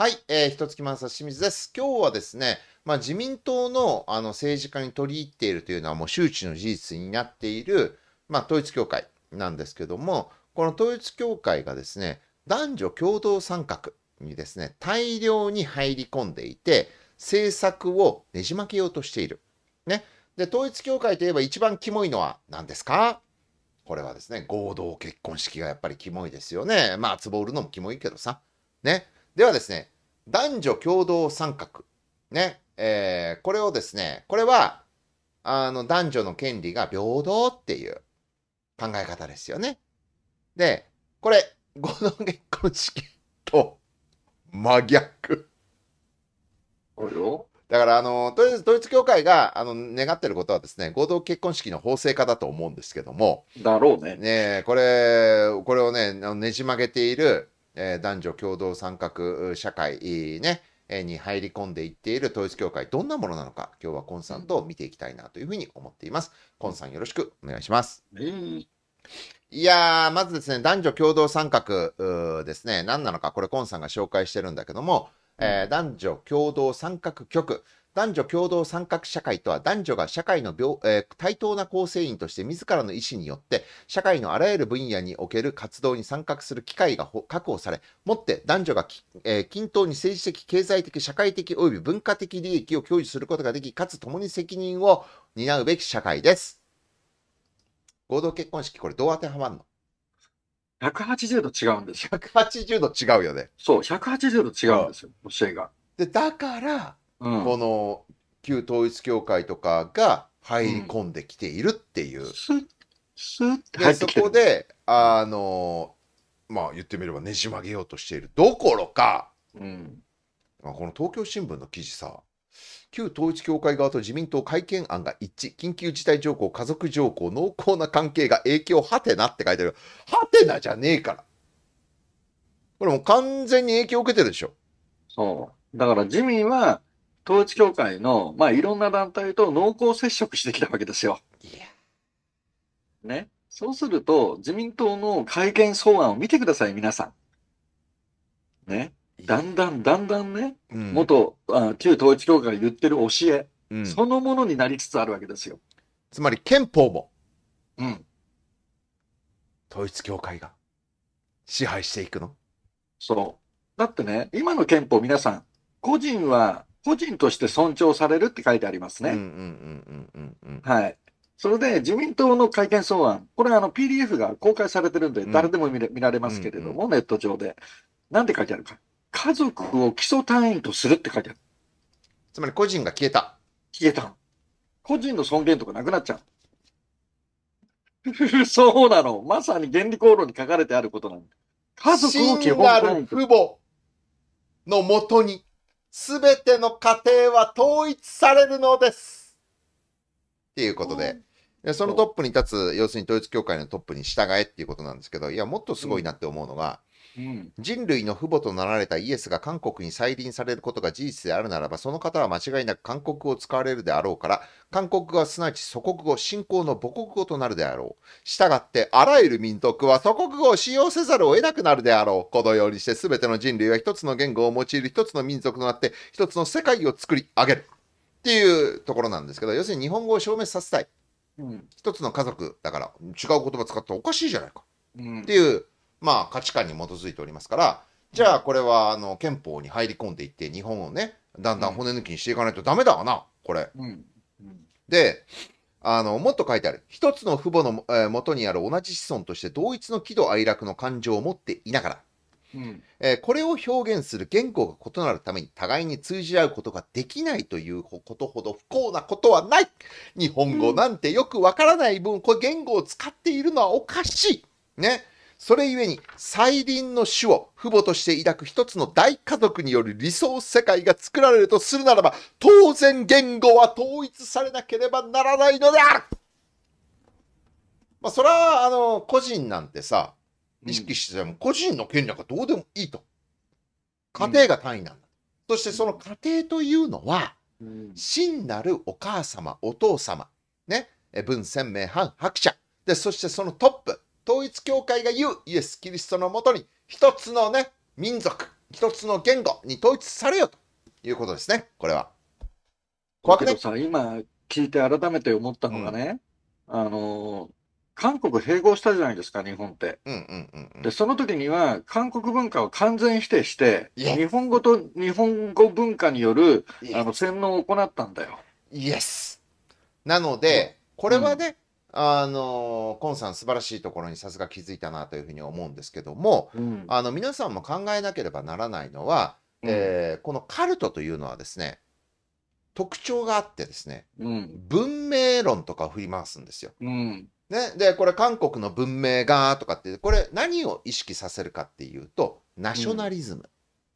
はい、えー、一月満さ清水です。今日はですね、まあ、自民党のあの政治家に取り入っているというのはもう周知の事実になっている、まあ、統一教会なんですけども、この統一教会がですね、男女共同参画にですね、大量に入り込んでいて、政策をねじ曲げようとしている。ね。で、統一教会といえば一番キモいのは何ですかこれはですね、合同結婚式がやっぱりキモいですよね。まあ、壺売るのもキモいけどさ。ね。ではですね、男女共同参画。ね。えー、これをですね、これは、あの、男女の権利が平等っていう考え方ですよね。で、これ、合同結婚式と真逆。だから、あの、とりあえずドイツ教会が、あの、願ってることはですね、合同結婚式の法制化だと思うんですけども。だろうね。ねこれ、これをね、ねじ曲げている、え男女共同参画社会ね、えに入り込んでいっている統一教会、どんなものなのか、今日はコンさんと見ていきたいなというふうに思っています。コンさんよろしくお願いします。いやー、まずですね、男女共同参画ですね、何なのか、これ、コンさんが紹介してるんだけども、えー、男女共同参画局、男女共同参画社会とは男女が社会の、えー、対等な構成員として自らの意思によって社会のあらゆる分野における活動に参画する機会が確保されもって男女が、えー、均等に政治的経済的社会的及び文化的利益を享受することができかつ共に責任を担うべき社会です合同結婚式これどう当てはまるの180度違うんですよ。180度違うよね。そう、180度違うんですよ、教えが。で、だから、この旧統一教会とかが入り込んできているっていう。スッ、で、そこで、あの、まあ言ってみればねじ曲げようとしているどころか、うん。この東京新聞の記事さ、旧統一教会側と自民党改憲案が一致、緊急事態条項、家族条項、濃厚な関係が影響、はてなって書いてある。はてなじゃねえから。これもう完全に影響を受けてるでしょ。そう。だから自民は、統一教会の、まあ、いろんな団体と濃厚接触してきたわけですよ。ね。そうすると、自民党の改憲草案を見てください、皆さん。ね。だんだん、だんだんね、うん、元あ旧統一教会が言ってる教え、うん、そのものになりつつあるわけですよ。つまり憲法も、うん、統一教会が支配していくのそう。だってね、今の憲法皆さん、個人は個人として尊重されるって書いてありますね。はい。それで自民党の改憲草案、これあの PDF が公開されてるんで、誰でも見れ,、見られますけれども、ネット上で。なんて書いてあるか。家族を基礎単位とするって書いてある。つまり個人が消えた。消えた。個人の尊厳とかなくなっちゃう。そうなの。まさに原理公論に書かれてあることなの。家族を基本単位。父のもとに。すべての家庭は統一されるのです。っていうことで、うん、そのトップに立つ、要するに統一教会のトップに従えっていうことなんですけど、いや、もっとすごいなって思うのが、うん、人類の父母となられたイエスが韓国に再臨されることが事実であるならば、その方は間違いなく韓国語を使われるであろうから、韓国語はすなわち祖国語、信仰の母国語となるであろう。したがって、あらゆる民族は祖国語を使用せざるを得なくなるであろう。このようにして、全ての人類は一つの言語を用いる一つの民族となって、一つの世界を作り上げる。っていうところなんですけど、要するに日本語を消滅させたい。うん、一つの家族だから、違う言葉使ったらおかしいじゃないか。うん、っていうまあ、価値観に基づいておりますから、じゃあこれはあの憲法に入り込んでいって日本をねだんだん骨抜きにしていかないとダメだわなこれ。うんうん、であのもっと書いてある一つの父母の、えー、元にある同じ子孫として同一の喜怒哀楽の感情を持っていながら、うんえー、これを表現する言語が異なるために互いに通じ合うことができないということほど不幸なことはない日本語なんてよくわからない分、これ言語を使っているのはおかしいねそれゆえに再臨の主を父母として抱く一つの大家族による理想世界が作られるとするならば、当然言語は統一されなければならないのであるまあ、それは、あの、個人なんてさ、意識してても、個人の権利なんかどうでもいいと。家庭が単位なんだ。うん、そしてその家庭というのは、真なるお母様、お父様、ね、文鮮明、藩、白者、で、そしてそのトップ、統一教会が言うイエス・キリストのもとに一つのね、民族、一つの言語に統一されよということですね、これは。怖くねさ、今聞いて改めて思ったのがね、うん、あの、韓国併合したじゃないですか、日本って。うんうんうんうん、で、その時には、韓国文化を完全否定して、日本語と日本語文化による、あの、洗脳を行ったんだよ。イエス。なので、これはね、あのコンさん素晴らしいところにさすが気づいたなというふうに思うんですけども、うん、あの皆さんも考えなければならないのは、うん、えー、このカルトというのはですね特徴があってですね、うん、文明論とかを振り回すんですよ。うんね、でこれ韓国の文明がとかってこれ何を意識させるかっていうとナショナリズム。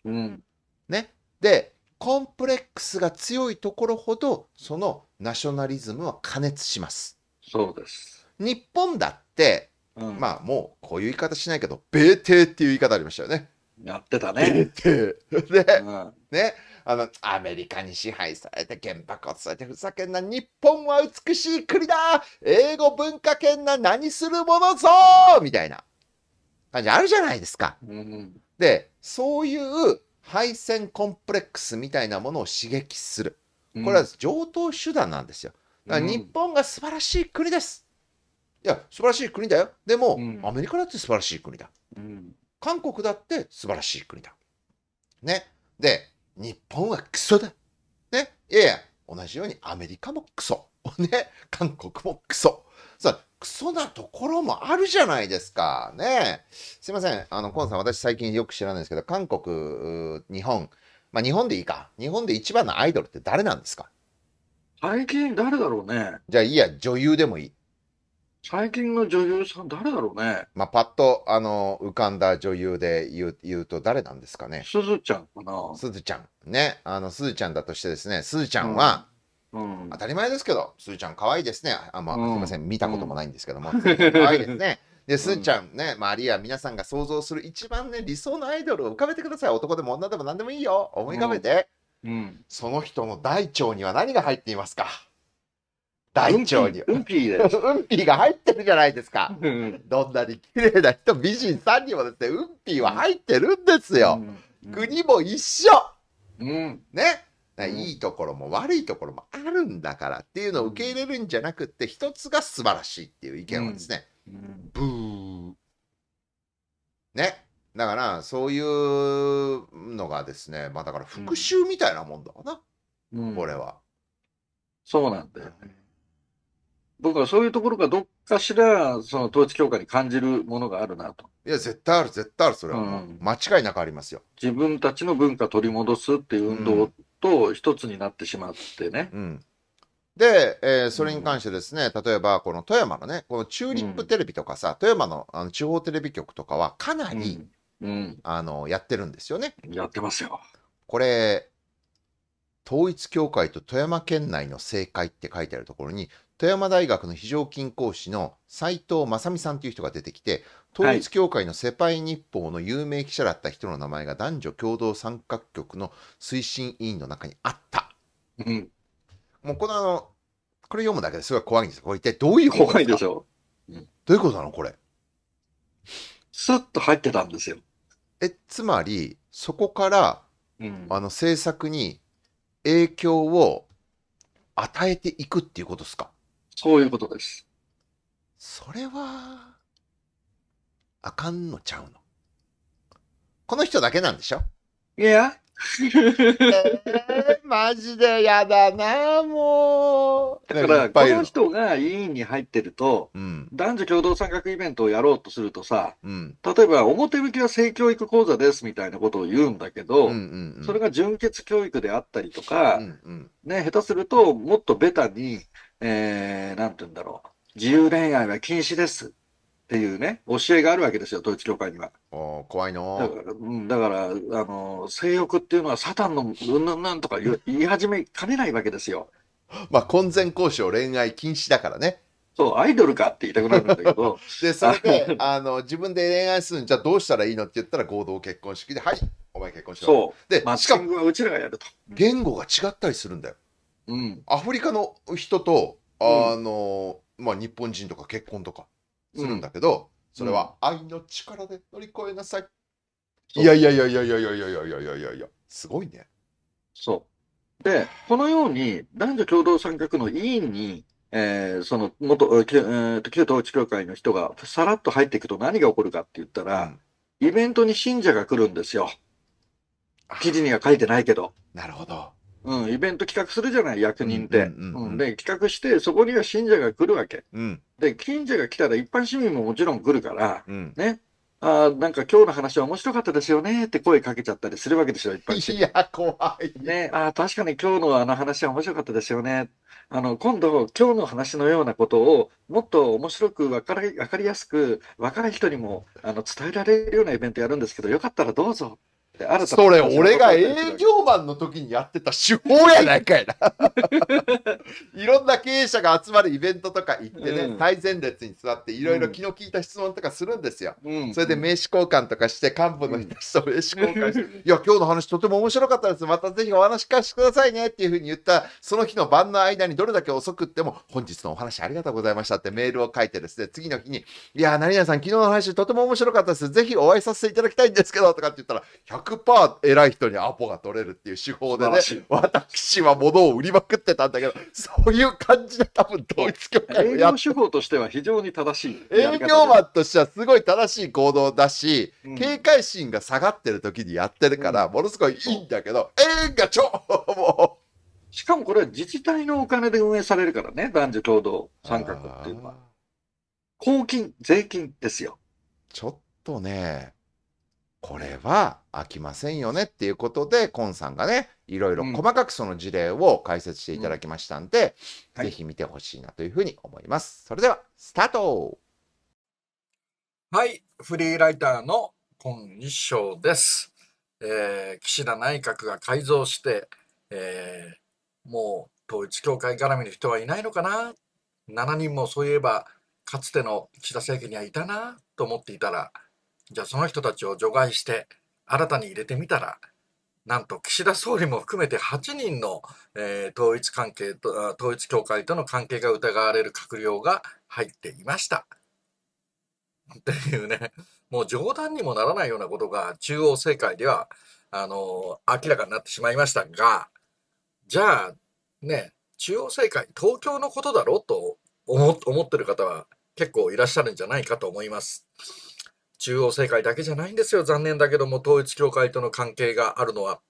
うんね、でコンプレックスが強いところほどそのナショナリズムは加熱します。そうです。日本だって、うん、まあもうこういう言い方しないけど、米帝っていう言い方ありましたよね。やってたね。米帝。で、うん、ね、あの、アメリカに支配されて原爆を伝えてふざけんな、日本は美しい国だ英語文化圏な何するものぞみたいな感じあるじゃないですか。うん、で、そういう敗戦コンプレックスみたいなものを刺激する。これは上等手段なんですよ。うん日本が素晴らしい国です。いや、素晴らしい国だよ。でも、うん、アメリカだって素晴らしい国だ。うん、韓国だって素晴らしい国だ。ね。で、日本はクソだ。ね。いやいや、同じようにアメリカもクソ。ね。韓国もクソ。さあ、クソなところもあるじゃないですか。ね。すいません。あの、コンさん、私最近よく知らないんですけど、韓国、日本、まあ日本でいいか。日本で一番のアイドルって誰なんですか最近誰だろうね。じゃあいいや、女優でもいい。最近の女優さん誰だろうね。まあ、パッと、あの、浮かんだ女優で言う言うと誰なんですかね。すずちゃんかな。すずちゃん。ね。あの、すずちゃんだとしてですね、すずちゃんは、うん、うん、当たり前ですけど、すずちゃん可愛いですね。あまあ、すみません、見たこともないんですけども、うん、可愛いですね。で、すずちゃんね、まあ、あるいは皆さんが想像する一番ね、理想のアイドルを浮かべてください。男でも女でも何でもいいよ。思い浮かべて。うんうん、その人の大腸には何が入っていますか大腸に。うんぴーです。うんぴーが入ってるじゃないですか。うん、どんなに綺麗な人、美人さんにもですね、うんぴーは入ってるんですよ。うん、国も一緒。うん、ね。いいところも悪いところもあるんだからっていうのを受け入れるんじゃなくて、一つが素晴らしいっていう意見はですね、ブー。ね。だからそういうのがですねまあだから復讐みたいなもんだわな、うん、これは。そうなんだよね。僕はそういうところがどっかしらその統一教会に感じるものがあるなと。いや絶対ある絶対あるそれは、うん、間違いなくありますよ。自分たちの文化取り戻すっていう運動と一つになってしまってね。うん、うんで、えー、それに関してですね、うん、例えばこの富山のね、このチューリップテレビとかさ、うん、富山のあの地方テレビ局とかはかなりうん、あのやってるんですよね。やってますよ。これ統一教会と富山県内の政界って書いてあるところに富山大学の非常勤講師の斎藤正美さんという人が出てきて統一教会の世界日報の有名記者だった人の名前が男女共同参画局の推進委員の中にあった。うん、もうこのあのこれ読むだけですごい怖いんですこれ一体どういうこといでしょう、ん、どういうことなのこれ。スッと入ってたんですよ。え、つまり、そこから、うん、あの、政策に影響を与えていくっていうことですかそういうことです。それは、あかんのちゃうのこの人だけなんでしょいや、えー、マジでやだな、もう。だから、この人が委員に入ってると、うん、男女共同参画イベントをやろうとするとさ、うん、例えば表向きは性教育講座ですみたいなことを言うんだけど、うんうんうん、それが純潔教育であったりとか、うんうん、ね、下手すると、もっとベタに、えー、なんて言うんだろう、自由恋愛は禁止です。っていうね、教えがあるわけですよ、統一教会には。お怖いのだから、だからあの、性欲っていうのはサタンのうんぬんなんとか言い始めかねないわけですよ。まあ、婚前交渉、恋愛禁止だからね。そう、アイドルかって言いたくなるんだけど。で、それで、あの、自分で恋愛するんじゃどうしたらいいのって言ったら合同結婚式で、はい、お前結婚しろ。そう。で、マッチングはうちらがやると。言語が違ったりするんだよ。うん。アフリカの人と、あの、うん、まあ、日本人とか結婚とか。するんだけど、それは愛の力で乗り越えなさい。いやいやいやいやいやいやいやいやいやいやいや、すごいね。そう。で、このように男女共同参画の委員に、えー、その元、えー、旧統一教会の人がさらっと入っていくと何が起こるかって言ったら、うん、イベントに信者が来るんですよ。記事には書いてないけど。なるほど。うん、イベント企画するじゃない、役人って。で、企画して、そこには信者が来るわけ。うん、で、信者が来たら一般市民ももちろん来るから、うん、ね。あなんか今日の話は面白かったですよねって声かけちゃったりするわけですよ、いっぱい。いや、怖い。ね、あ確かに今日のあの話は面白かったですよね。あの、今度、今日の話のようなことを、もっと面白く分かり、分かりやすく、分かる人にも、あの、伝えられるようなイベントやるんですけど、よかったらどうぞ。それ俺が営業マンの時にやってた手法やないかいな いろんな経営者が集まるイベントとか行ってね、最、うん、前列に座っていろいろ気の利いた質問とかするんですよ、うん、それで名刺交換とかして幹部の人と名刺交換して、うん、いや今日の話とても面白かったですまたぜひお話聞かせてくださいねっていうふうに言ったその日の晩の間にどれだけ遅くっても本日のお話ありがとうございましたってメールを書いてですね次の日にいや何々さん昨日の話とても面白かったですぜひお会いさせていただきたいんですけどとかって言ったら100 100%偉い人にアポが取れるっていう手法でね、私は物を売りまくってたんだけど、そういう感じで多分統一協会をや営業手法としては非常に正しい。営業マンとしてはすごい正しい行動だし、うん、警戒心が下がってる時にやってるから、ものすごいいいんだけど、え、うん、がちょもう。しかもこれは自治体のお金で運営されるからね、男女共同参画っていうのは。公金、税金ですよ。ちょっとね、これは飽きませんよねっていうことで、コンさんがね、いろいろ細かくその事例を解説していただきましたんで、うん、ぜひ見てほしいなというふうに思います。それでは、スタートはい、フリーライターの今日章です、えー、岸田内閣が改造して、えー、もう統一教会絡みの人はいないのかな7人もそういえばかつての岸田政権にはいたなと思っていたらじゃあその人たちを除外して新たに入れてみたらなんと岸田総理も含めて8人の、えー、統一関係と統一教会との関係が疑われる閣僚が入っていました。っていうねもう冗談にもならないようなことが中央政界ではあの明らかになってしまいましたがじゃあね中央政界東京のことだろうと思ってる方は結構いらっしゃるんじゃないかと思います。中央政界だけじゃないんですよ。残念だけども、統一教会との関係があるのは。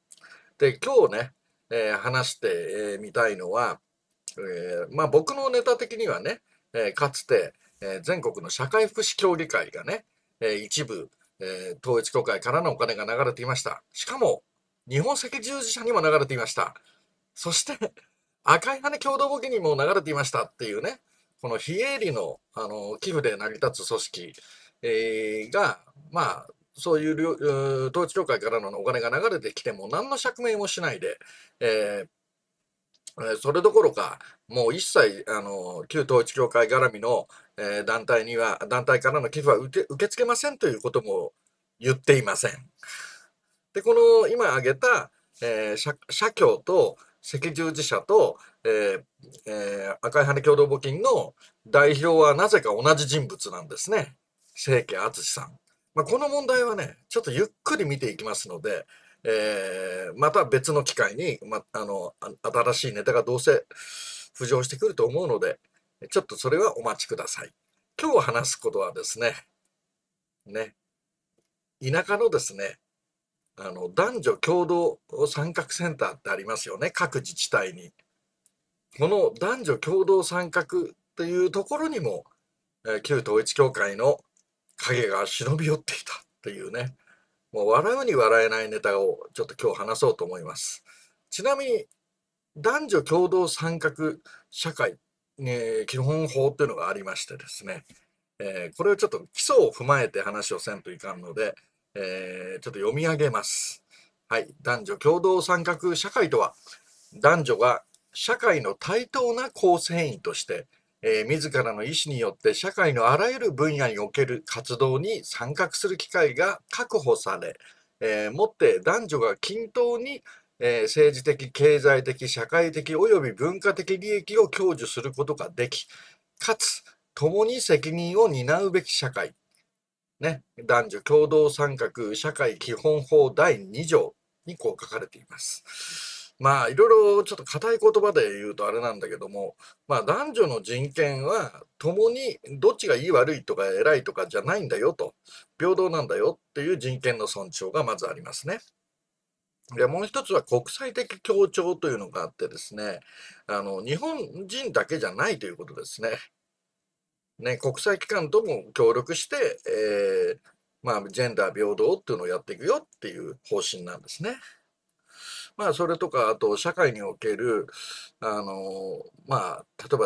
で、今日ね、えー、話してみたいのは、えー、まあ僕のネタ的にはね、えー、かつて、え全国の社会福祉協議会がね、え一部、え統一教会からのお金が流れていました。しかも、日本赤十字社にも流れていました。そして、赤い羽共同募金にも流れていましたっていうね、この非営利のあの寄付で成り立つ組織、えー、が、まあ、そういう統一教会からのお金が流れてきても何の釈明もしないで、えー、それどころか、もう一切、あの、旧統一教会絡みの、えー、団体には、団体からの寄付は受け受け付けませんということも言っていません。で、この今挙げた、えー、社社協と赤十字社と、えーえー、赤い羽共同募金の代表はなぜか同じ人物なんですね。清家敦さん。まあ、この問題はね、ちょっとゆっくり見ていきますので、えー、また別の機会に、ま、あの、新しいネタがどうせ浮上してくると思うので、ちょっとそれはお待ちください。今日話すことはですね、ね、田舎のですね、あの、男女共同参画センターってありますよね、各自治体に。この男女共同参画というところにも、旧統一教会の影が忍び寄っていたというね、もう笑うに笑えないネタをちょっと今日話そうと思います。ちなみに、男女共同参画社会、ね、基本法っていうのがありましてですね、えー、これをちょっと基礎を踏まえて話をせんといかんので、えー、ちょっと読み上げます。はい、男女共同参画社会とは、男女が社会の対等な構成員として、えー、自らの意思によって社会のあらゆる分野における活動に参画する機会が確保され、えー、もって男女が均等に、えー、政治的経済的社会的および文化的利益を享受することができかつ共に責任を担うべき社会、ね、男女共同参画社会基本法第2条にこう書かれています。まあいろいろちょっと固い言葉で言うとあれなんだけども、まあ、男女の人権は共にどっちがいい悪いとか偉いとかじゃないんだよと平等なんだよっていう人権の尊重がまずありますね。でもう一つは国際的協調というのがあってですねあの日本人だけじゃないということですね。ね国際機関とも協力して、えーまあ、ジェンダー平等っていうのをやっていくよっていう方針なんですね。まあ、それとか、あと、社会における、あの、まあ、例え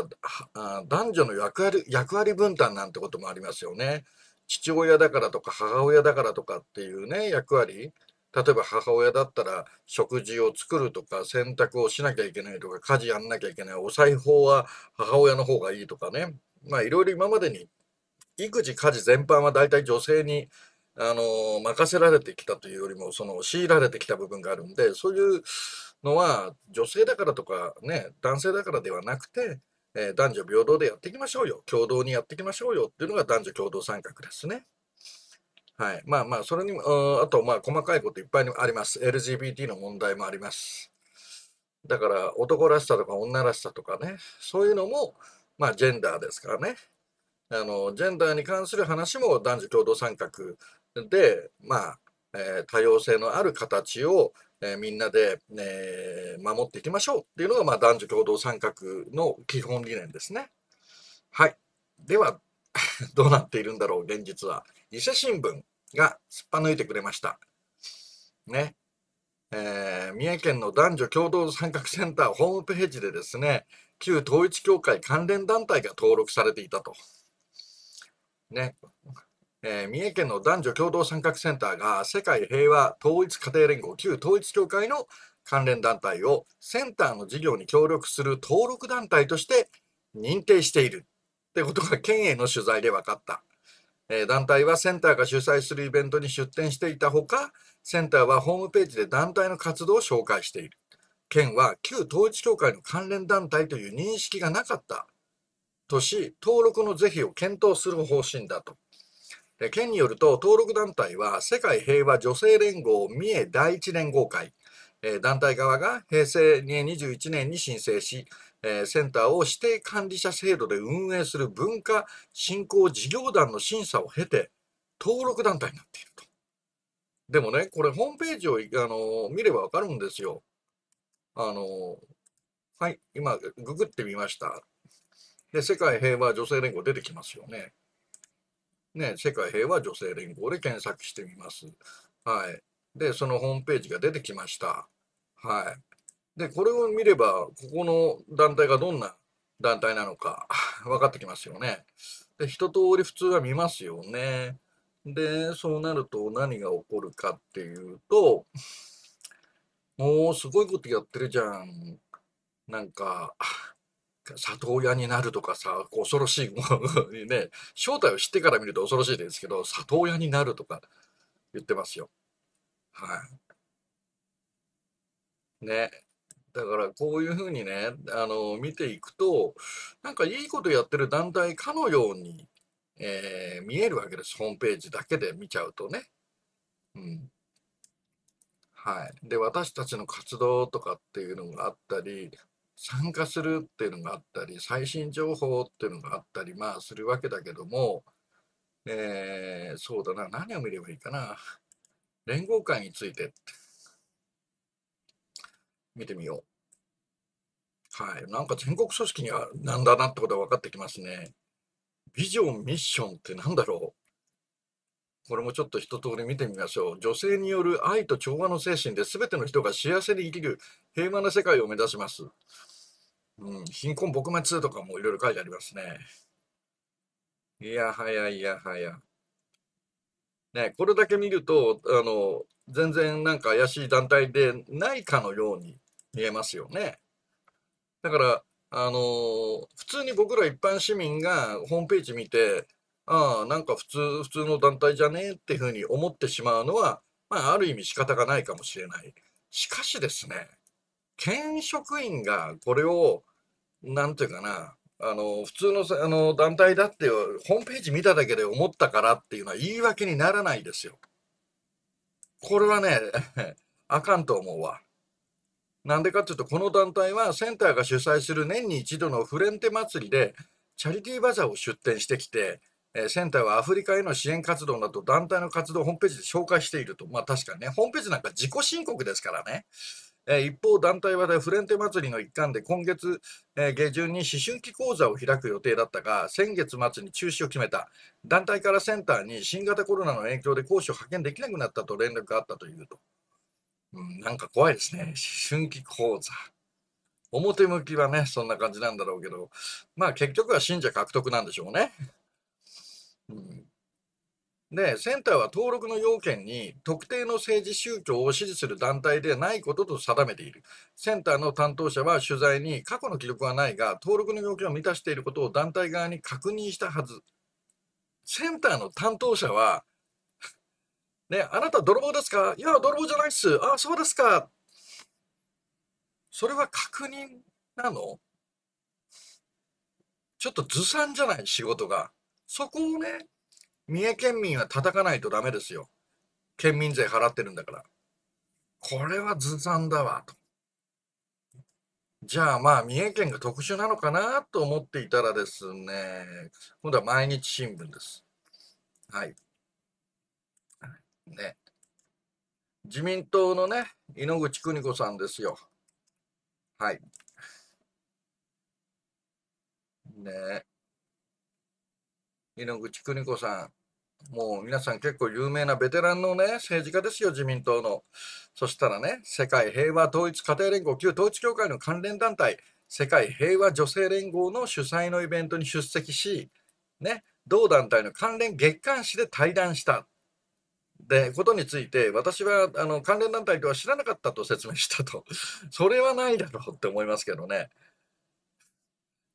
ば、男女の役割、役割分担なんてこともありますよね。父親だからとか、母親だからとかっていうね、役割。例えば母親だったら食事を作るとか洗濯をしなきゃいけないとか家事やんなきゃいけないお裁縫は母親の方がいいとかねまあいろいろ今までに育児家事全般は大体女性にあの任せられてきたというよりもその強いられてきた部分があるんでそういうのは女性だからとかね男性だからではなくて、えー、男女平等でやっていきましょうよ共同にやっていきましょうよっていうのが男女共同参画ですね。はい、まあまあそれにもあとまあ細かいこといっぱいあります LGBT の問題もあります。だから男らしさとか女らしさとかねそういうのもまあジェンダーですからねあのジェンダーに関する話も男女共同参画で、まあ、えー、多様性のある形を、えー、みんなで、えー、守っていきましょうっていうのが、まあ、男女共同参画の基本理念ですね。はい。では、どうなっているんだろう、現実は。伊勢新聞がすっぱ抜いてくれました。ね。えー、三重県の男女共同参画センターホームページでですね、旧統一教会関連団体が登録されていたと。ね、えー、三重県の男女共同参画センターが世界平和統一家庭連合旧統一教会の関連団体をセンターの事業に協力する登録団体として認定しているってことが県への取材で分かった、えー、団体はセンターが主催するイベントに出展していたほかセンターはホームページで団体の活動を紹介している県は旧統一教会の関連団体という認識がなかったとし登録の是非を検討する方針だと県によると、登録団体は世界平和女性連合三重第一連合会、団体側が平成21年に申請し、センターを指定管理者制度で運営する文化振興事業団の審査を経て、登録団体になっていると。でもね、これ、ホームページをあの見ればわかるんですよ。あのはい、今、ググってみました。で、世界平和女性連合出てきますよね。ね、世界平和女性連合で検索してみます。はい。で、そのホームページが出てきました。はい。で、これを見れば、ここの団体がどんな団体なのか 分かってきますよね。で、一通り普通は見ますよね。で、そうなると何が起こるかっていうと、もうすごいことやってるじゃん。なんか、里親になるとかさ恐ろしいものにね正体を知ってから見ると恐ろしいですけど里親になるとか言ってますよ。はい、ねだからこういうふうにねあの見ていくとなんかいいことやってる団体かのように、えー、見えるわけですホームページだけで見ちゃうとね。うんはい、で私たちの活動とかっていうのがあったり参加するっていうのがあったり最新情報っていうのがあったりまあするわけだけども、えー、そうだな何を見ればいいかな連合会について見てみよう。はい、なんか全国組織にはなんだなってことが分かってきますね。ビジョン、ミッションって何だろうこれもちょっと一通り見てみましょう。女性による愛と調和の精神で全ての人が幸せに生きる平和な世界を目指します。うん、貧困撲滅とかもいろいろ書いてありますね。いやはやいやはや。ね、これだけ見ると、あの、全然なんか怪しい団体でないかのように見えますよね。だから、あの、普通に僕ら一般市民がホームページ見て、ああ、なんか普通、普通の団体じゃねえっていうふうに思ってしまうのは、まあ、ある意味仕方がないかもしれない。しかしですね、県職員がこれを、なんていうかな、あの、普通のあの団体だって、ホームページ見ただけで思ったからっていうのは言い訳にならないですよ。これはね、あかんと思うわ。なんでかっていうと、この団体はセンターが主催する年に一度のフレンテ祭りで、チャリティーバザーを出展してきて、えセンターはアフリカへの支援活動など団体の活動をホームページで紹介していると、まあ、確かにね、ホームページなんか自己申告ですからね。え一方、団体はフレンテ祭りの一環で今月、え下旬に思春期講座を開く予定だったが、先月末に中止を決めた、団体からセンターに新型コロナの影響で講師を派遣できなくなったと連絡があったというと、うん、なんか怖いですね、思春期講座。表向きはね、そんな感じなんだろうけど、まあ結局は信者獲得なんでしょうね。で、センターは登録の要件に特定の政治宗教を支持する団体でないことと定めている。センターの担当者は取材に過去の記録はないが、登録の要件を満たしていることを団体側に確認したはず。センターの担当者は、ね、あなた泥棒ですかいや、泥棒じゃないっす。あ、そうですか。それは確認なのちょっとずさんじゃない仕事が。そこをね、三重県民は叩かないとダメですよ。県民税払ってるんだから。これはずさんだわ、と。じゃあまあ、三重県が特殊なのかなと思っていたらですね、今度は毎日新聞です。はい。ね。自民党のね、井ノ口邦子さんですよ。はい。ね井ノ口邦子さん、もう皆さん結構有名なベテランのね、政治家ですよ、自民党の。そしたらね、世界平和統一家庭連合、旧統一教会の関連団体、世界平和女性連合の主催のイベントに出席し、ね、同団体の関連月刊誌で対談したでことについて私はあの関連団体とは知らなかったと説明したとそれはないだろうって思いますけどね。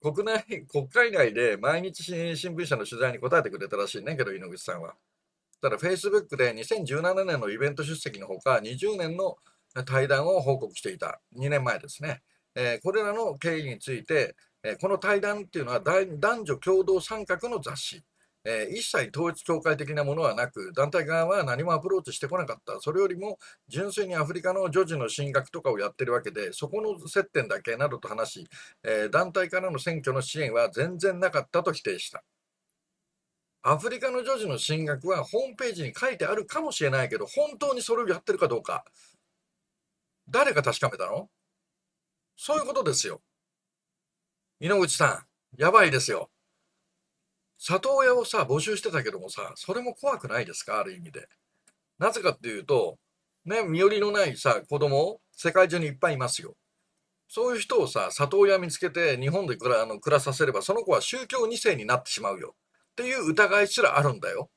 国内、国会内で毎日新聞社の取材に答えてくれたらしいねんけど、井ノ口さんは。ただ、フェイスブックで2017年のイベント出席のほか、20年の対談を報告していた。2年前ですね。えー、これらの経緯について、えー、この対談っていうのは男女共同参画の雑誌えー、一切統一教会的なものはなく、団体側は何もアプローチしてこなかった、それよりも純粋にアフリカの女児の進学とかをやってるわけで、そこの接点だけなどと話し、えー、団体からの選挙の支援は全然なかったと否定した。アフリカの女児の進学はホームページに書いてあるかもしれないけど、本当にそれをやってるかどうか、誰が確かめたのそういうことですよ。井ノ口さん、やばいですよ。里親をさ、募集してたけどもさ、それも怖くないですかある意味で。なぜかっていうと、ね、身寄りのないさ、子供、世界中にいっぱいいますよ。そういう人をさ、里親見つけて日本で暮らあの暮らさせれば、その子は宗教2世になってしまうよ。っていう疑いすらあるんだよ。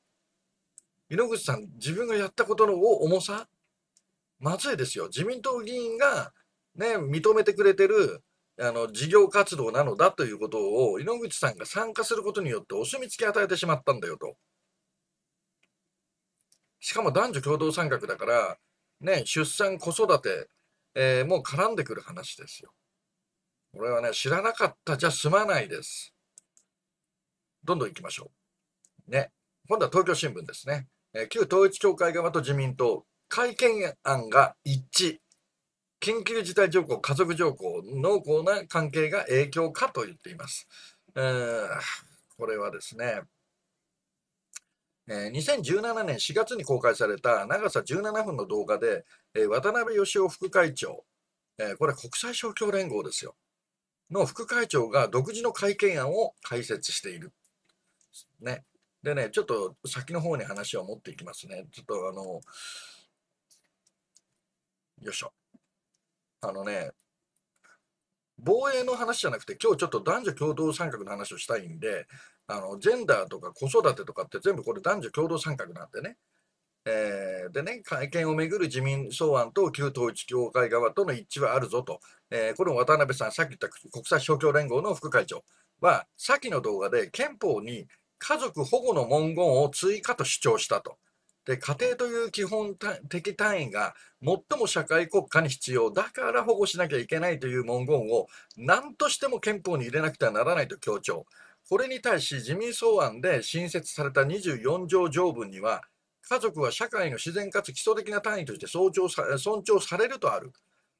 井ノ口さん、自分がやったことの重さ、まずいですよ。自民党議員が、ね、認めてくれてるあの事業活動なのだということを井ノ口さんが参加することによってお墨付き与えてしまったんだよと。しかも男女共同参画だから、ね、出産、子育て、えー、もう絡んでくる話ですよ。これはね、知らなかったじゃ済まないです。どんどん行きましょう。ね。今度は東京新聞ですね。えー、旧統一教会側と自民党、改憲案が一致。緊急事態条項、家族条項、濃厚な関係が影響かと言っています。えこれはですね、え2017年4月に公開された長さ17分の動画で、え渡辺義雄副会長、えこれ国際勝共連合ですよ、の副会長が独自の会見案を開設している。ね。でね、ちょっと先の方に話を持っていきますね。ちょっとあの、よいしょ。あのね、防衛の話じゃなくて、今日ちょっと男女共同参画の話をしたいんで、あのジェンダーとか子育てとかって全部これ男女共同参画なんでね。えー、でね、会見をめぐる自民草案と旧統一教会側との一致はあるぞと、えー、これも渡辺さん、さっき言った国際勝共連合の副会長は、先の動画で憲法に家族保護の文言を追加と主張したと。で家庭という基本的単位が最も社会国家に必要だから保護しなきゃいけないという文言を何としても憲法に入れなくてはならないと強調これに対し自民草案で新設された24条条文には家族は社会の自然かつ基礎的な単位として尊重さ尊重されるとある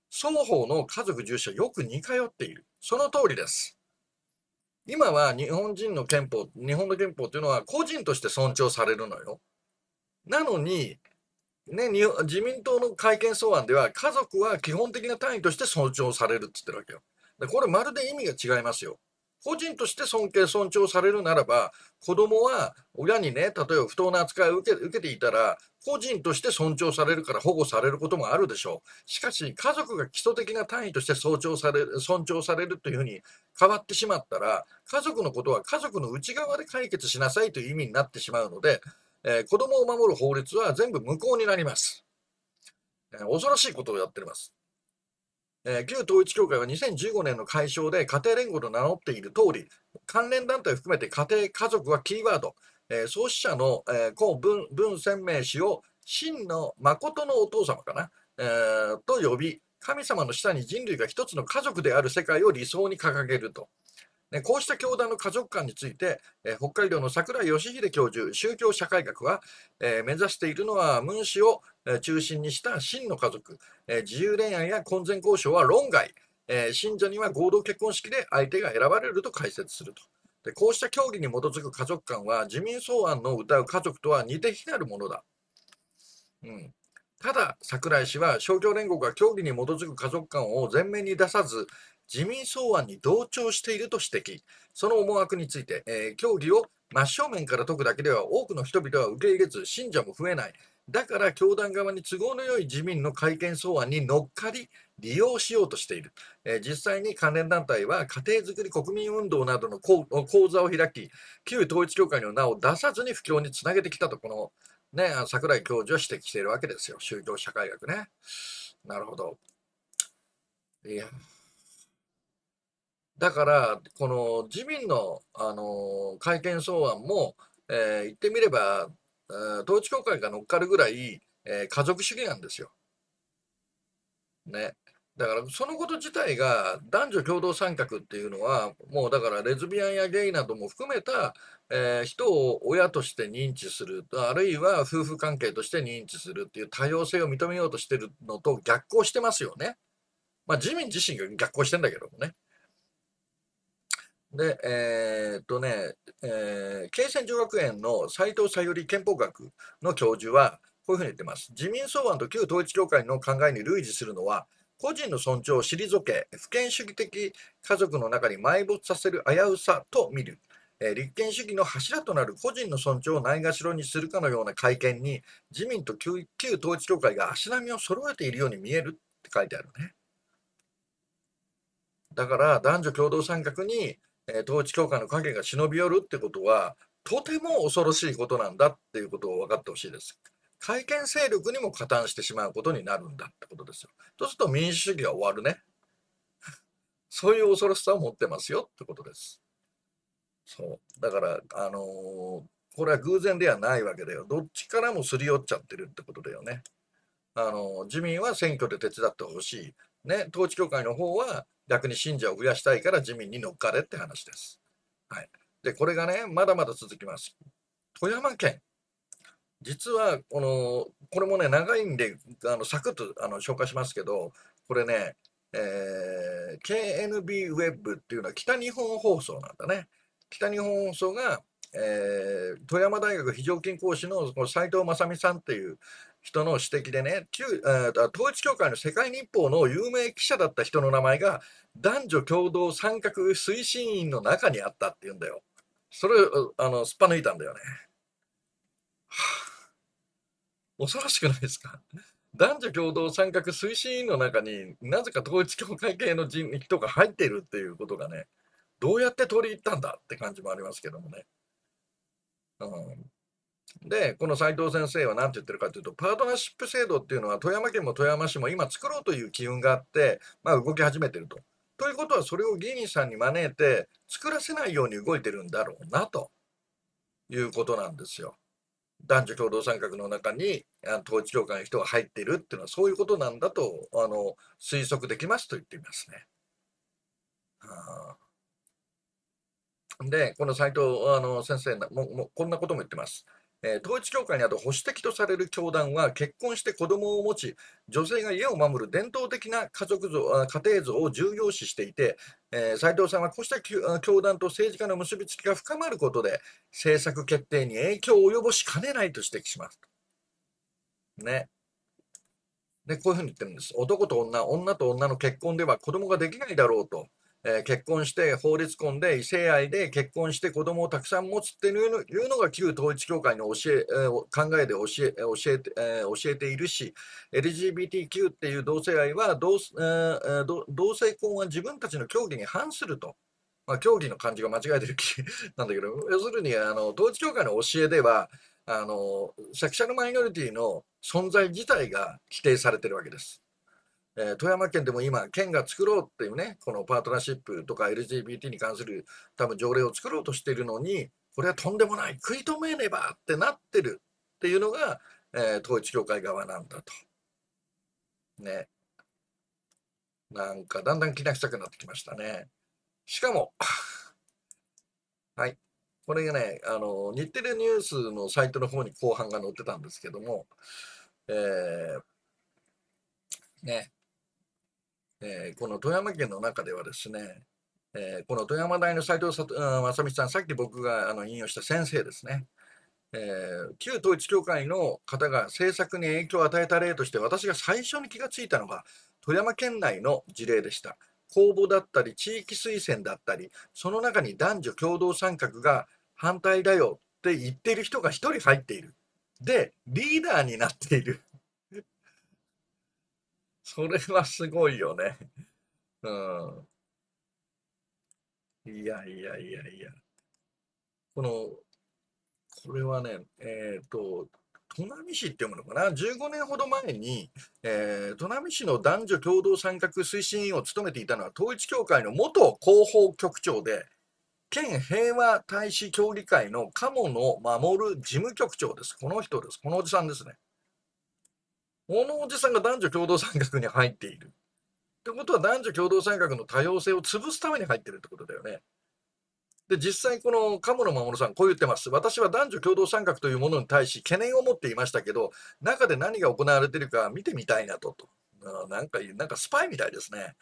双方の家族重視はよく似通っているその通りです今は日本人の憲法、日本の憲法というのは個人として尊重されるのよ。なのに、ね、自民党の改憲草案では、家族は基本的な単位として尊重されるって言ってるわけよ。でこれ、まるで意味が違いますよ。個人として尊敬、尊重されるならば、子供は親にね、例えば不当な扱いを受け受けていたら、個人として尊重されるから保護されることもあるでしょう。しかし、家族が基礎的な単位として尊重される尊重されるというふうに変わってしまったら、家族のことは家族の内側で解決しなさいという意味になってしまうので、えー、子供を守る法律は全部無効になります。えー、恐ろしいことをやっています。えー、旧統一教会は2015年の解消で家庭連合と名乗っている通り、関連団体を含めて家庭、家族はキーワード、えー、創始者の、えー、公文文鮮明氏を真の誠のお父様かな、えー、と呼び、神様の下に人類が一つの家族である世界を理想に掲げると。ね、こうした教団の家族観について、えー、北海道の桜井義秀教授、宗教社会学は、えー、目指しているのは、ムン氏を、え中心にした真の家族、え自由恋愛や婚前交渉は論外、え信者には合同結婚式で相手が選ばれると解説すると。でこうした教義に基づく家族観は、自民草案の歌う家族とは似て非なるものだ。うん、ただ、桜井氏は、勝共連合が教義に基づく家族観を前面に出さず、自民草案に同調していると指摘。その思惑について、えー、教義を真正面から解くだけでは多くの人々は受け入れず、信者も増えない。だから教団側に都合のよい自民の改憲草案に乗っかり、利用しようとしている。えー、実際に関連団体は家庭づくり国民運動などの講座を開き、旧統一教会の名を出さずに布教につなげてきたと、この、ね、井教授は指摘しているわけですよ。宗教社会学ね。なるほど。いや。だから、この自民の、あの改憲草案も、えー、言ってみれば、えー、統一教会が乗っかるぐらい、えー、家族主義なんですよ。ね。だからそのこと自体が男女共同参画っていうのはもうだからレズビアンやゲイなども含めた、えー、人を親として認知するあるいは夫婦関係として認知するっていう多様性を認めようとしてるのと逆行してますよね。まあ自民自身が逆行してんだけどもね。で、えー、っとね、えー、慶泉女学園の斎藤さより憲法学の教授は、こういうふうに言ってます。自民相案と旧統一教会の考えに類似するのは、個人の尊重を退け、不権主義的家族の中に埋没させる危うさと見る。え立憲主義の柱となる個人の尊重をないがしろにするかのような会見に自民と旧統一教会が足並みを揃えているように見えるって書いてあるね。だから男女共同参画にえ統一教会の影が忍び寄るってことは、とても恐ろしいことなんだっていうことを分かってほしいです。改憲勢力にも加担してしまうことになるんだってことですよ。そうすると民主主義は終わるね。そういう恐ろしさを持ってますよってことです。そう。だから、あのー、これは偶然ではないわけだよ。どっちからもすり寄っちゃってるってことだよね。あのー、自民は選挙で手伝ってほしい。ね、統一教会の方は逆に信者を増やしたいから自民に乗っかれって話です。はい、でこれがねまだまだ続きます。富山県実はこのこれもね長いんであのサクッとあの紹介しますけどこれね、えー、KNB ウェブっていうのは北日本放送なんだね。北日本放送が、えー、富山大学非常勤講師の斎藤正美さんっていう人の指摘でね、旧統一教会の世界日報の有名記者だった人の名前が、男女共同参画推進員の中にあったっていうんだよ。それあのすっぱ抜いたんだよね、はあ。恐ろしくないですか男女共同参画推進員の中になぜか統一教会系の人人が入っているっていうことがね、どうやって取り入ったんだって感じもありますけどもね。うん、で、この斉藤先生は何て言ってるかというと、パートナーシップ制度っていうのは富山県も富山市も今作ろうという機運があって、まあ、動き始めてると。ということは、それを議員さんに招いて、作らせないように動いてるんだろうなということなんですよ。男女共同参画の中に統一教会の人が入っているっていうのはそういうことなんだとあの推測できますと言っていますね。でこの斉藤あの先生ももこんなことも言ってます。えー、統一教会にあと保守的とされる教団は結婚して子供を持ち女性が家を守る伝統的な家族像家庭像を重要視していて、えー、斉藤さんはこうした教団と政治家の結びつきが深まることで政策決定に影響を及ぼしかねないと指摘します。ね。でこういうふうに言ってるんです。男と女、女と女の結婚では子供ができないだろうと。えー、結婚して法律婚で異性愛で結婚して子供をたくさん持つっていうのが旧統一教会の教え、えー、考えで教え教えて、えー、教えているし LGBTQ っていう同性愛は同,、えー、同性婚は自分たちの教義に反すると。まあ、教義の漢字が間違えてる気 なんだけど、要するに、あの、統一教会の教えでは、あの、セクシャルマイノリティの存在自体が規定されてるわけです。え富山県でも今、県が作ろうっていうね、このパートナーシップとか LGBT に関する多分条例を作ろうとしているのに、これはとんでもない、食い止めねばってなってるっていうのが、えー、統一教会側なんだと。ね。なんかだんだん気な臭くなってきましたね。しかも、はい。これがね、あの、日テレニュースのサイトの方に後半が載ってたんですけども、えー、ね、えー、この富山県の中ではですね、えー、この富山大の斉藤正美さん、さっき僕があの引用した先生ですね、えー、旧統一教会の方が政策に影響を与えた例として、私が最初に気がついたのが、富山県内の事例でした。公募だったり、地域推薦だったり、その中に男女共同参画が反対だよって言っている人が1人入っている。で、リーダーになっている。それはすごいよね。うん。いやいやいやいや。この、これはね、えっ、ー、と、砺波市って読むのかな15年ほど前に、えー、砺波市の男女共同参画推進委員を務めていたのは統一教会の元広報局長で県平和大使協議会の鴨野守事務局長ですこの人ですこのおじさんですねこのおじさんが男女共同参画に入っている。ってことは男女共同参画の多様性を潰すために入ってるってことだよね。で、実際この鴨野守さん、こう言ってます。私は男女共同参画というものに対し懸念を持っていましたけど、中で何が行われているか見てみたいなと。となんか、なんかスパイみたいですね。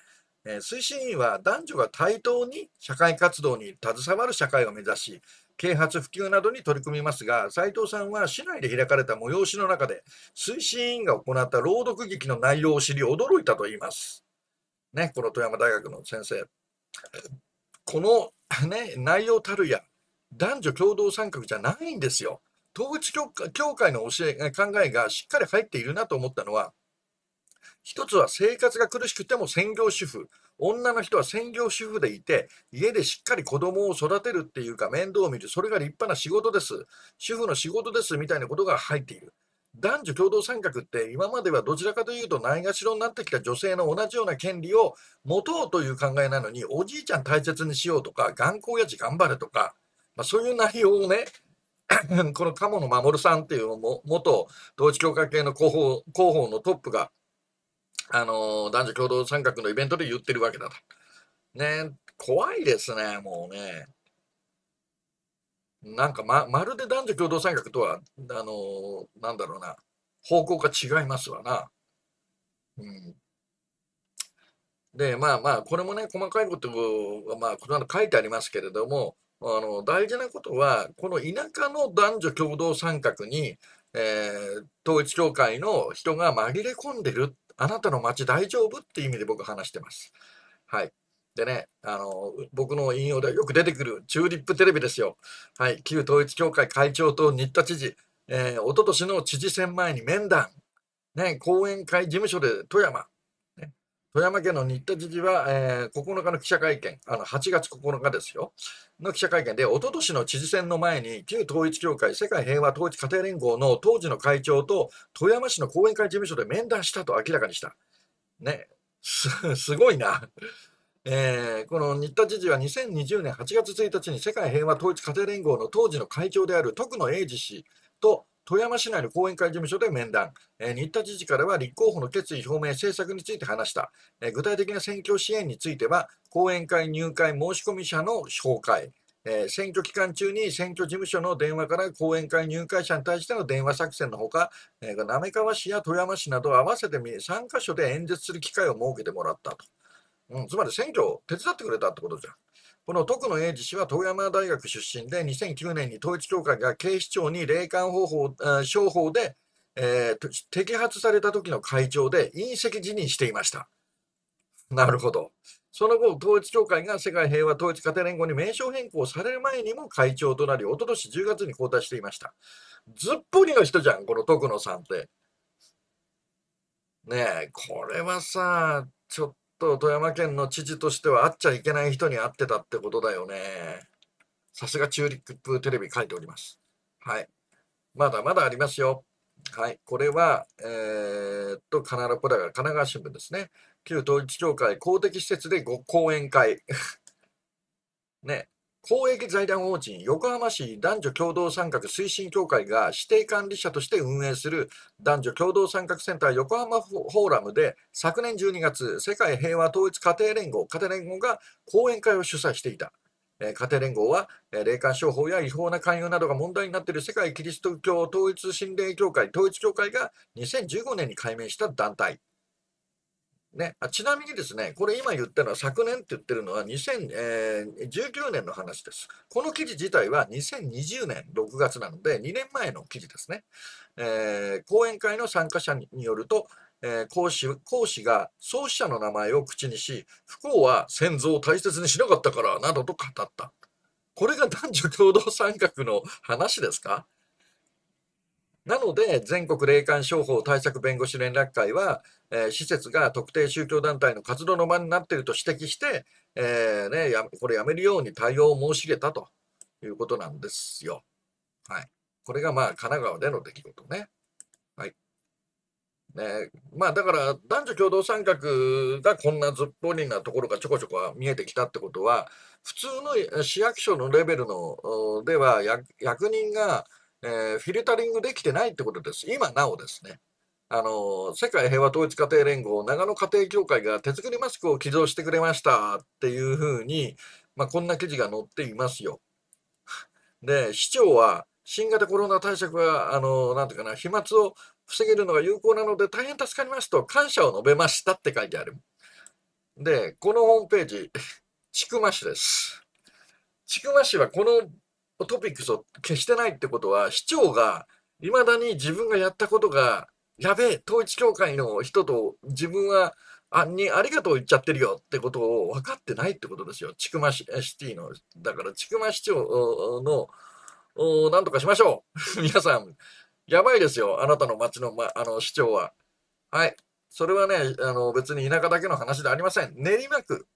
えー、推進員は男女が対等に社会活動に携わる社会を目指し、啓発、普及などに取り組みますが、斉藤さんは市内で開かれた催しの中で、推進委員が行った朗読劇の内容を知り、驚いたと言います。ね、この富山大学の先生。この、ね、内容たるや、男女共同参画じゃないんですよ。統一教会の教え、考えがしっかり入っているなと思ったのは、一つは生活が苦しくても専業主婦、女の人は専業主婦でいて、家でしっかり子供を育てるっていうか、面倒を見る、それが立派な仕事です、主婦の仕事ですみたいなことが入っている。男女共同参画って今まではどちらかというとないがしろになってきた女性の同じような権利を持とうという考えなのにおじいちゃん大切にしようとか頑固親父頑張れとか、まあ、そういう内容をねこの鴨野守さんっていう元統一教会系の広報広報のトップがあの男女共同参画のイベントで言ってるわけだと。ね、怖いですね、もうね。なんかま、まるで男女共同参画とは、あのなんだろうな、方向が違いますわな。うん。で、まあまあ、これもね、細かいことが、まあ、書いてありますけれども、あの大事なことは、この田舎の男女共同参画に、えー、統一教会の人が紛れ込んでるあなたの街大丈夫っていう意味で僕話してます。はい。でね、あの、僕の引用でよく出てくるチューリップテレビですよ。はい。旧統一教会会長と新田知事、えー、おととしの知事選前に面談、ね、後援会事務所で富山、富山県の新田知事は、えー、9日の記者会見、あの8月9日ですよ、の記者会見で、おととしの知事選の前に、旧統一教会世界平和統一家庭連合の当時の会長と富山市の後援会事務所で面談したと明らかにした。ね、すごいな。えー、この新田知事は2020年8月1日に世界平和統一家庭連合の当時の会長である徳野英治氏と富山市内の後援会事務所で面談、えー、新田知事からは立候補の決意表明、政策について話した、えー、具体的な選挙支援については、後援会入会申込者の紹介、えー、選挙期間中に選挙事務所の電話から後援会入会者に対しての電話作戦のほか、えー、滑川市や富山市など合わせて3カ所で演説する機会を設けてもらったと、うん、つまり選挙を手伝ってくれたってことじゃん。この徳野英治氏は富山大学出身で、2009年に統一教会が警視庁に霊感方法、商法で、えー、摘発された時の会長で引責辞任していました。なるほど。その後、統一教会が世界平和統一家庭連合に名称変更される前にも会長となり、おととし10月に交代していました。ずっぽりの人じゃん、この徳野さんって。ねえ、これはさ、ちょっと富山県の知事としては会っちゃいけない人に会ってたってことだよね。さすがチューリップテレビ書いております。はい。まだまだありますよ。はい。これは、えー、っと、カナラプラが神奈川新聞ですね。旧統一協会公的施設でご講演会。ね。公益財団法人横浜市男女共同参画推進協会が指定管理者として運営する男女共同参画センター横浜フォーラムで昨年12月世界平和統一家庭連合家庭連合が講演会を主催していた家庭連合は霊感商法や違法な勧誘などが問題になっている世界キリスト教統一神霊協会統一協会が2015年に改名した団体ね、あちなみにですね、これ今言ったのは昨年って言ってるのは2019、年の話です。この記事自体は2020年6月なので2年前の記事ですね。えー、講演会の参加者によると、えー、講師講師が創始者の名前を口にし、不幸は先祖を大切にしなかったからなどと語った。これが男女共同参画の話ですかなので、全国霊感商法対策弁護士連絡会は、えー、施設が特定宗教団体の活動の場になっていると指摘して、えー、ね、やこれやめるように対応を申し入れたということなんですよ。はい。これがまあ神奈川での出来事ね。はい。ね、まあだから男女共同参画がこんなずっぽりなところがちょこちょこ見えてきたってことは普通の市役所のレベルのでは役人がえー、フィルタリングできてないってことです。今なおですね。あの世界平和統一家庭連合長野家庭協会が手作りマスクを寄贈してくれましたっていうふうに、まあ、こんな記事が載っていますよ。で市長は新型コロナ対策はあのなんていうかな飛沫を防げるのが有効なので大変助かりますと感謝を述べましたって書いてある。でこのホームページ千曲 市です。千曲市はこのトピックスを消してないってことは、市長がいまだに自分がやったことが、やべえ、統一教会の人と自分は、あにありがとう言っちゃってるよってことを分かってないってことですよ、千曲シティの。だから、千曲市長の、なんとかしましょう。皆さん、やばいですよ、あなたの町の,、ま、あの市長は。はい、それはねあの、別に田舎だけの話ではありません。練馬区、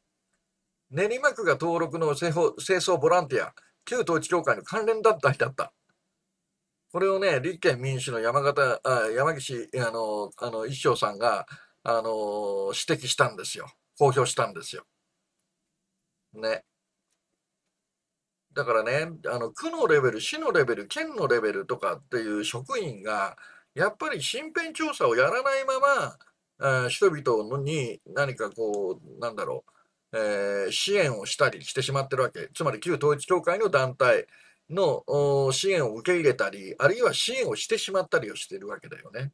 練馬区が登録の清掃ボランティア。旧統一教会の関連団体だった。これをね、立憲民主の山形、あ山岸、あの、あの、一生さんが、あの、指摘したんですよ。公表したんですよ。ね。だからね、あの、区のレベル、市のレベル、県のレベルとかっていう職員が、やっぱり身辺調査をやらないまま、あ人々に何かこう、なんだろう、えー、支援をしたりしてしまってるわけ。つまり旧統一教会の団体の支援を受け入れたり、あるいは支援をしてしまったりをしているわけだよね。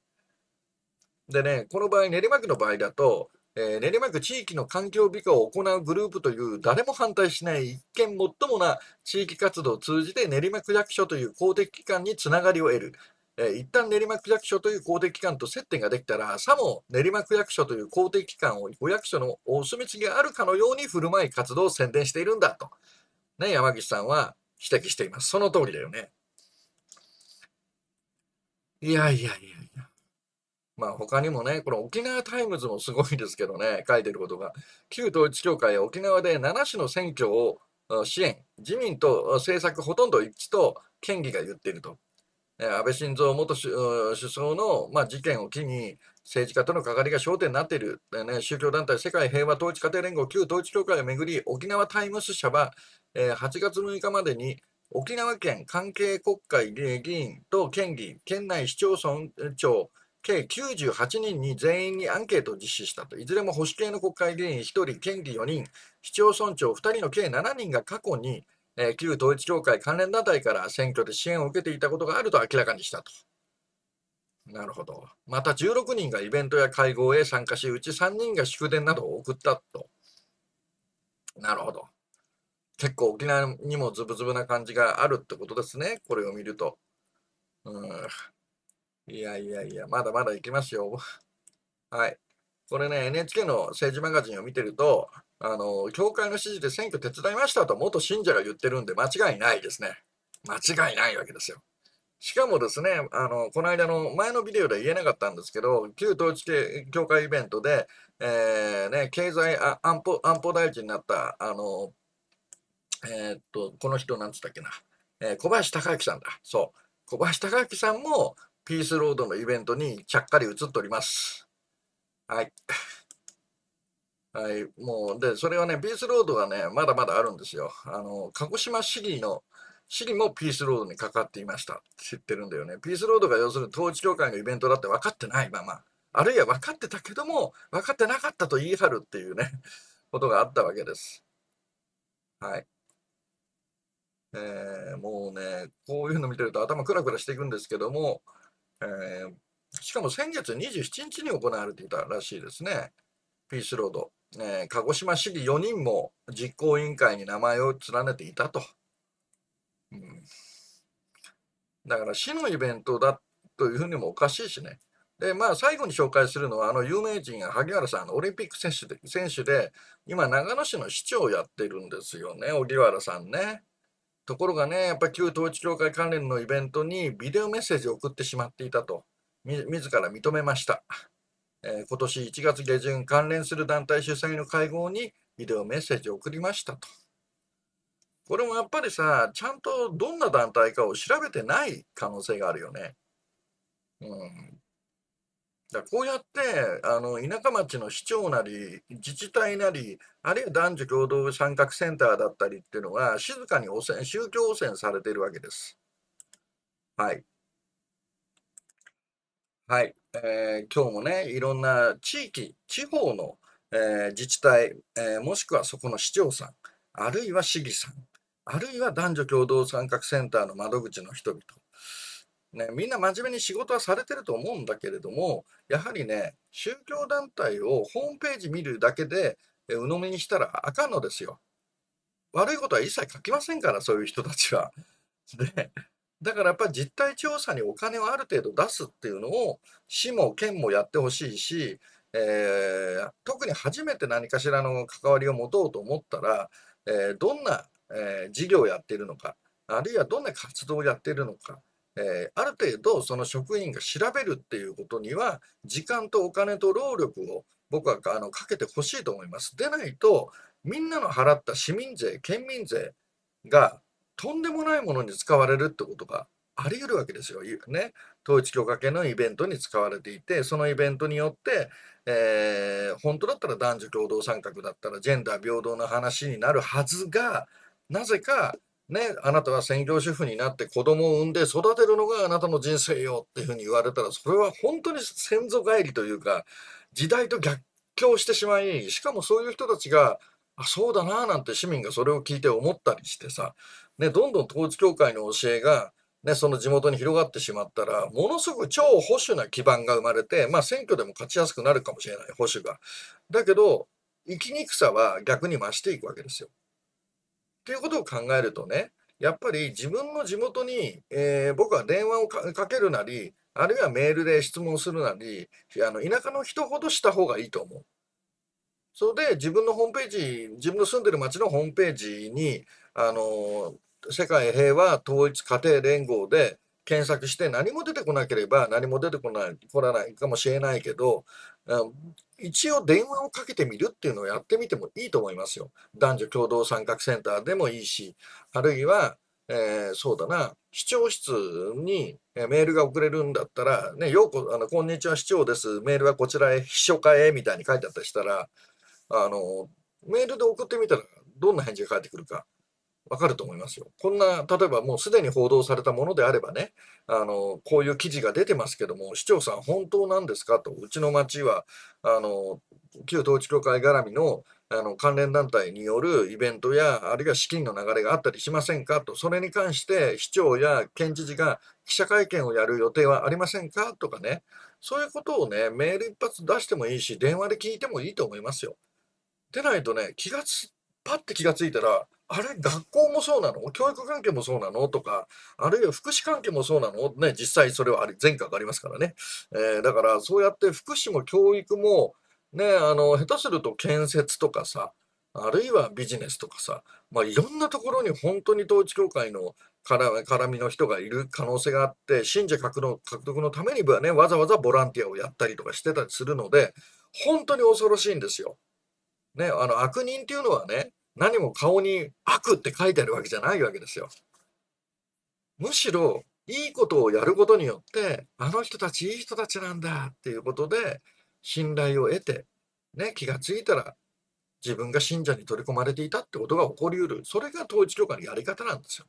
でね、この場合、練馬区の場合だと、えー、練馬区地域の環境美化を行うグループという誰も反対しない一見最もな地域活動を通じて練馬区役所という公的機関につながりを得るえ一旦練馬区役所という公的機関と接点ができたら、さも練馬区役所という公的機関をお役所のお墨付きがあるかのように振る舞い活動を宣伝しているんだと、ね、山岸さんは指摘しています。その通りだよね。いやいやいやいや。まあ他にもね、この沖縄タイムズもすごいですけどね、書いてることが。旧統一教会は沖縄で7市の選挙を支援、自民と政策ほとんど一致と県議が言っていると。安倍晋三元首相の、まあ、事件を機に、政治家との関わりが焦点になっている、ね、宗教団体世界平和統一家庭連合旧統一教会をめぐり沖縄タイムス社は、えー、8月6日までに沖縄県関係国会議員と県議県内市町村長計98人に全員にアンケートを実施したといずれも保守系の国会議員1人県議4人市町村長2人の計7人が過去にえ旧統一教会関連団体から選挙で支援を受けていたことがあると明らかにしたと。なるほど。また16人がイベントや会合へ参加し、うち3人が祝電などを送ったと。なるほど。結構沖縄にもズブズブな感じがあるってことですね。これを見ると。うん。いやいやいや、まだまだいきますよ。はい。これね、NHK の政治マガジンを見てると、あの、教会の指示で選挙手伝いましたと元信者が言ってるんで間違いないですね。間違いないわけですよ。しかもですね、あの、この間の前のビデオでは言えなかったんですけど、旧統一教会イベントで、えー、ね、経済安保安保大臣になった、あの、えー、っと、この人なんつったっけな、えー、小林隆明さんだ。そう。小林隆明さんもピースロードのイベントにちゃっかり映っております。はい。はい、もう、で、それはね、ピースロードはね、まだまだあるんですよ。あの、鹿児島市議の、市議もピースロードにかかっていました。知ってるんだよね。ピースロードが要するに統一教会のイベントだって分かってないまま、あるいは分かってたけども、分かってなかったと言い張るっていうね、ことがあったわけです。はい。えー、もうね、こういうの見てると頭クラクラしていくんですけども、えー、しかも先月27日に行われていたらしいですね。ピースロード。えー、鹿児島市議4人も実行委員会に名前を連ねていたと。うん、だから市のイベントだというふうにもおかしいしね。で、まあ、最後に紹介するのは、あの有名人、萩原さん、オリンピック選手で、選手で今、長野市の市長をやってるんですよね、荻原さんね。ところがね、やっぱり旧統一教会関連のイベントにビデオメッセージを送ってしまっていたと、自ら認めました。えー、今年1月下旬、関連する団体主催の会合にビデオメッセージを送りましたと。これもやっぱりさ、ちゃんとどんな団体かを調べてない可能性があるよね。うん。だこうやって、あの、田舎町の市長なり、自治体なり、あるいは男女共同参画センターだったりっていうのが、静かに汚染、宗教汚染されているわけです。はい。はい。えー、今日もね、いろんな地域、地方の、えー、自治体、えー、もしくはそこの市長さん、あるいは市議さん、あるいは男女共同参画センターの窓口の人々、ね、みんな真面目に仕事はされてると思うんだけれども、やはりね、宗教団体をホームページ見るだけで、え鵜呑みにしたらあかんのですよ。悪いことは一切書きませんから、そういう人たちは。で、だからやっぱり実態調査にお金をある程度出すっていうのを市も県もやってほしいし、えー、特に初めて何かしらの関わりを持とうと思ったら、えー、どんな、えー、事業をやっているのかあるいはどんな活動をやっているのか、えある程度その職員が調べるっていうことには時間とお金と労力を僕はあのかけてほしいと思います。でないとみんなの払った市民税県民税がとんでもないものに使われるってことがあり得るわけですよ。ね、統一教会系のイベントに使われていてそのイベントによって、えー、本当だったら男女共同参画だったらジェンダー平等の話になるはずがなぜか、ね、あなたは専業主婦になって子供を産んで育てるのがあなたの人生よっていうふうに言われたらそれは本当に先祖返りというか時代と逆境してしまいしかもそういう人たちがあそうだななんて市民がそれを聞いて思ったりしてさね、どんどん統一教会の教えが、ね、その地元に広がってしまったら、ものすごく超保守な基盤が生まれて、まあ、選挙でも勝ちやすくなるかもしれない、保守が。だけど、生きにくさは逆に増していくわけですよ。ということを考えるとね、やっぱり自分の地元に、えー、僕は電話をかけるなり、あるいはメールで質問するなり、あの田舎の人ほどした方がいいと思う。それで自分のホームページ、自分の住んでる町のホームページに、あの世界平和統一家庭連合で検索して何も出てこなければ何も出てこない来らないかもしれないけど、うん、一応電話をかけてみるっていうのをやってみてもいいと思いますよ。男女共同参画センターでもいいしあるいは、えー、そうだな市長室にメールが送れるんだったら、ね、ようこあのこんにちは市長ですメールはこちらへ秘書課へみたいに書いてあったりしたらあのメールで送ってみたらどんな返事が返ってくるか。わかると思いますよ。こんな、例えばもうすでに報道されたものであればね、あの、こういう記事が出てますけども、市長さん本当なんですかと、うちの町は、あの、旧統一教会絡みのあの関連団体によるイベントや、あるいは資金の流れがあったりしませんかと、それに関して市長や県知事が記者会見をやる予定はありませんかとかね、そういうことをね、メール一発出してもいいし、電話で聞いてもいいと思いますよ。でないとね、気がつパッて気がついたら、あれ、学校もそうなの教育関係もそうなのとか、あるいは福祉関係もそうなのね、実際それはあれ前科がありますからね。えー、だから、そうやって福祉も教育も、ね、あの、下手すると建設とかさ、あるいはビジネスとかさ、まあ、いろんなところに本当に統一教会の絡みの人がいる可能性があって、信者獲得のためにはね、わざわざボランティアをやったりとかしてたりするので、本当に恐ろしいんですよ。ね、あの悪人っていうのはね、何も顔に悪って書いてあるわけじゃないわけですよ。むしろ、いいことをやることによって、あの人たちいい人たちなんだっていうことで、信頼を得て、ね、気がついたら、自分が信者に取り込まれていたってことが起こりうる。それが統一教会のやり方なんですよ。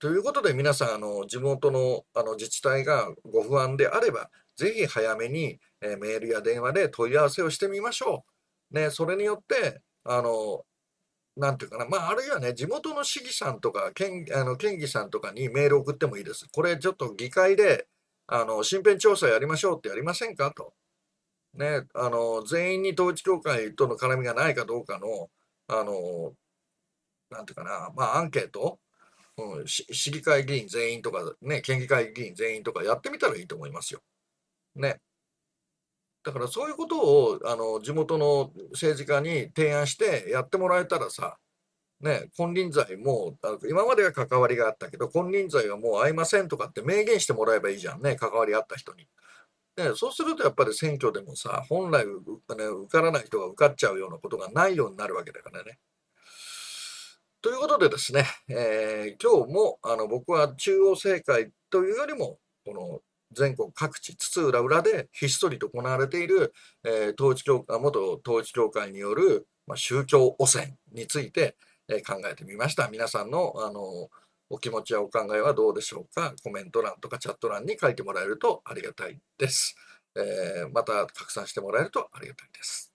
ということで皆さん、あの地元のあの自治体がご不安であれば、ぜひ早めに、えメールや電話で問い合わせをしてみましょう。ね、それによって、あの、なんていうかな、まあ、あるいはね、地元の市議さんとか県あの県議さんとかにメール送ってもいいです。これちょっと議会であの身辺調査やりましょうってやりませんかと。ね、あの全員に統一教会との絡みがないかどうかの、あのなんていうかな、まあ、アンケート、うん、市議会議員全員とか、ね、県議会議員全員とかやってみたらいいと思いますよ。ね。だからそういうことをあの地元の政治家に提案してやってもらえたらさ、ね、金輪際もう、今までは関わりがあったけど、金輪際はもう会いませんとかって明言してもらえばいいじゃんね、関わりあった人に。ね、そうするとやっぱり選挙でもさ、本来、ね、受からない人が受かっちゃうようなことがないようになるわけだからね。ということでですね、えー、今日もあの僕は中央政界というよりも、この全国各地、津々浦々でひっそりと行われている、えー、統一教会、元統一教会による、まあ、宗教汚染について、えー、考えてみました。皆さんの、あのお気持ちやお考えはどうでしょうかコメント欄とかチャット欄に書いてもらえるとありがたいです。えー、また拡散してもらえるとありがたいです。